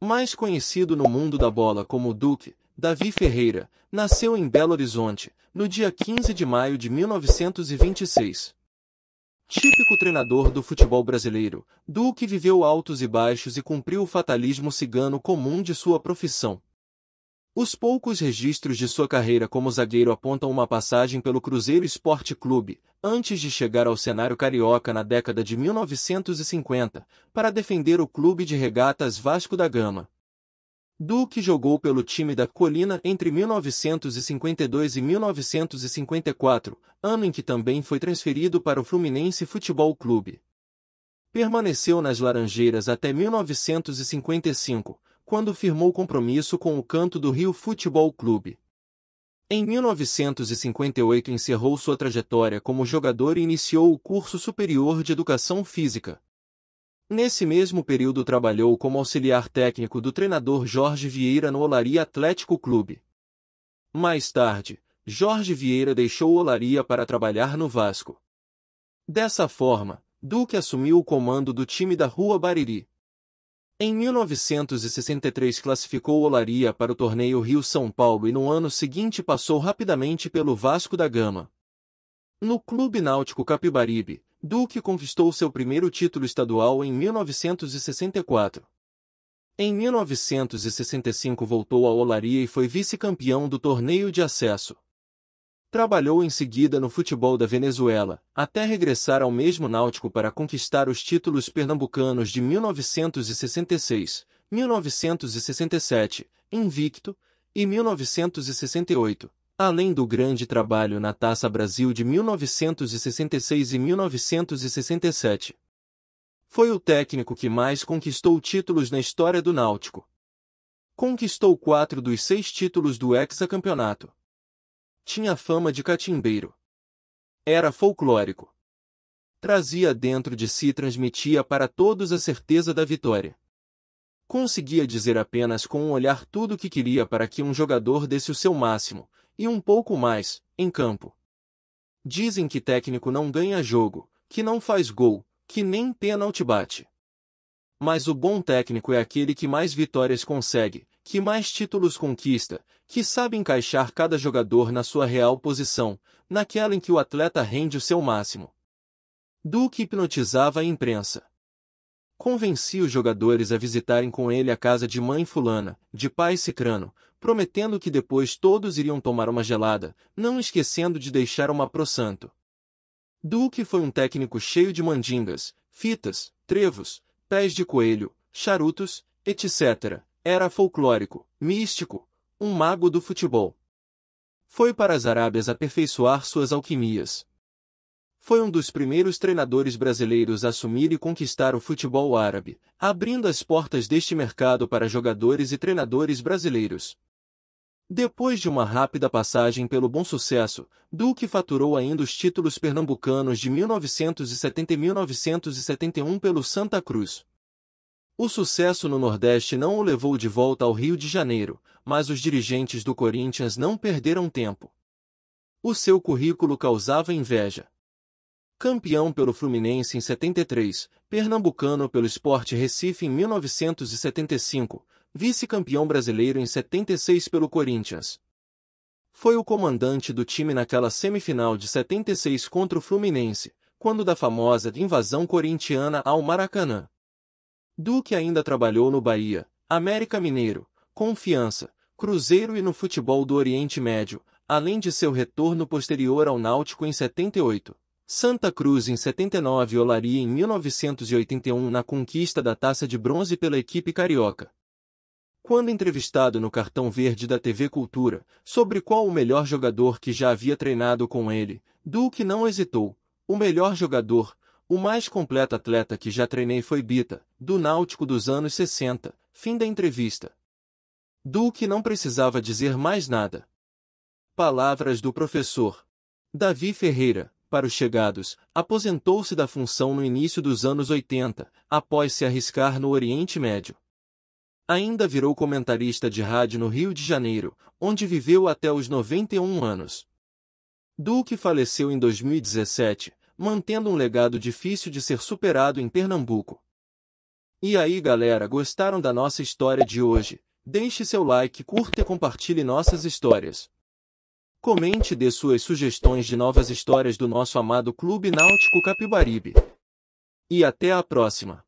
mais conhecido no mundo da bola como Duque, Davi Ferreira, nasceu em Belo Horizonte, no dia 15 de maio de 1926. Típico treinador do futebol brasileiro, Duque viveu altos e baixos e cumpriu o fatalismo cigano comum de sua profissão. Os poucos registros de sua carreira como zagueiro apontam uma passagem pelo Cruzeiro Esporte Clube, antes de chegar ao cenário carioca na década de 1950, para defender o clube de regatas Vasco da Gama. Duque jogou pelo time da Colina entre 1952 e 1954, ano em que também foi transferido para o Fluminense Futebol Clube. Permaneceu nas Laranjeiras até 1955, quando firmou compromisso com o Canto do Rio Futebol Clube. Em 1958 encerrou sua trajetória como jogador e iniciou o curso superior de educação física. Nesse mesmo período trabalhou como auxiliar técnico do treinador Jorge Vieira no Olaria Atlético Clube. Mais tarde, Jorge Vieira deixou Olaria para trabalhar no Vasco. Dessa forma, Duque assumiu o comando do time da Rua Bariri. Em 1963 classificou Olaria para o torneio Rio-São Paulo e no ano seguinte passou rapidamente pelo Vasco da Gama. No Clube Náutico Capibaribe, Duque conquistou seu primeiro título estadual em 1964. Em 1965 voltou a Olaria e foi vice-campeão do torneio de acesso. Trabalhou em seguida no futebol da Venezuela, até regressar ao mesmo náutico para conquistar os títulos pernambucanos de 1966, 1967, invicto, e 1968, além do grande trabalho na Taça Brasil de 1966 e 1967. Foi o técnico que mais conquistou títulos na história do Náutico. Conquistou quatro dos seis títulos do hexacampeonato tinha fama de catimbeiro. Era folclórico. Trazia dentro de si e transmitia para todos a certeza da vitória. Conseguia dizer apenas com um olhar tudo o que queria para que um jogador desse o seu máximo, e um pouco mais, em campo. Dizem que técnico não ganha jogo, que não faz gol, que nem pênalti bate. Mas o bom técnico é aquele que mais vitórias consegue, que mais títulos conquista, que sabe encaixar cada jogador na sua real posição, naquela em que o atleta rende o seu máximo. Duque hipnotizava a imprensa. Convencia os jogadores a visitarem com ele a casa de mãe fulana, de pai cicrano, prometendo que depois todos iriam tomar uma gelada, não esquecendo de deixar uma pro santo. Duque foi um técnico cheio de mandingas, fitas, trevos, pés de coelho, charutos, etc era folclórico, místico, um mago do futebol. Foi para as Arábias aperfeiçoar suas alquimias. Foi um dos primeiros treinadores brasileiros a assumir e conquistar o futebol árabe, abrindo as portas deste mercado para jogadores e treinadores brasileiros. Depois de uma rápida passagem pelo bom sucesso, Duque faturou ainda os títulos pernambucanos de 1970 e 1971 pelo Santa Cruz. O sucesso no Nordeste não o levou de volta ao Rio de Janeiro, mas os dirigentes do Corinthians não perderam tempo. O seu currículo causava inveja. Campeão pelo Fluminense em 73, pernambucano pelo Sport Recife em 1975, vice-campeão brasileiro em 76 pelo Corinthians. Foi o comandante do time naquela semifinal de 76 contra o Fluminense, quando da famosa invasão corintiana ao Maracanã. Duque ainda trabalhou no Bahia, América Mineiro, Confiança, Cruzeiro e no futebol do Oriente Médio, além de seu retorno posterior ao Náutico em 78. Santa Cruz em 79 e Olaria em 1981 na conquista da taça de bronze pela equipe carioca. Quando entrevistado no cartão verde da TV Cultura, sobre qual o melhor jogador que já havia treinado com ele, Duque não hesitou. O melhor jogador, o mais completo atleta que já treinei foi Bita, do Náutico dos anos 60. Fim da entrevista. Duque não precisava dizer mais nada. Palavras do professor. Davi Ferreira, para os chegados, aposentou-se da função no início dos anos 80, após se arriscar no Oriente Médio. Ainda virou comentarista de rádio no Rio de Janeiro, onde viveu até os 91 anos. Duque faleceu em 2017, mantendo um legado difícil de ser superado em Pernambuco. E aí galera, gostaram da nossa história de hoje? Deixe seu like, curta e compartilhe nossas histórias. Comente e dê suas sugestões de novas histórias do nosso amado Clube Náutico Capibaribe. E até a próxima!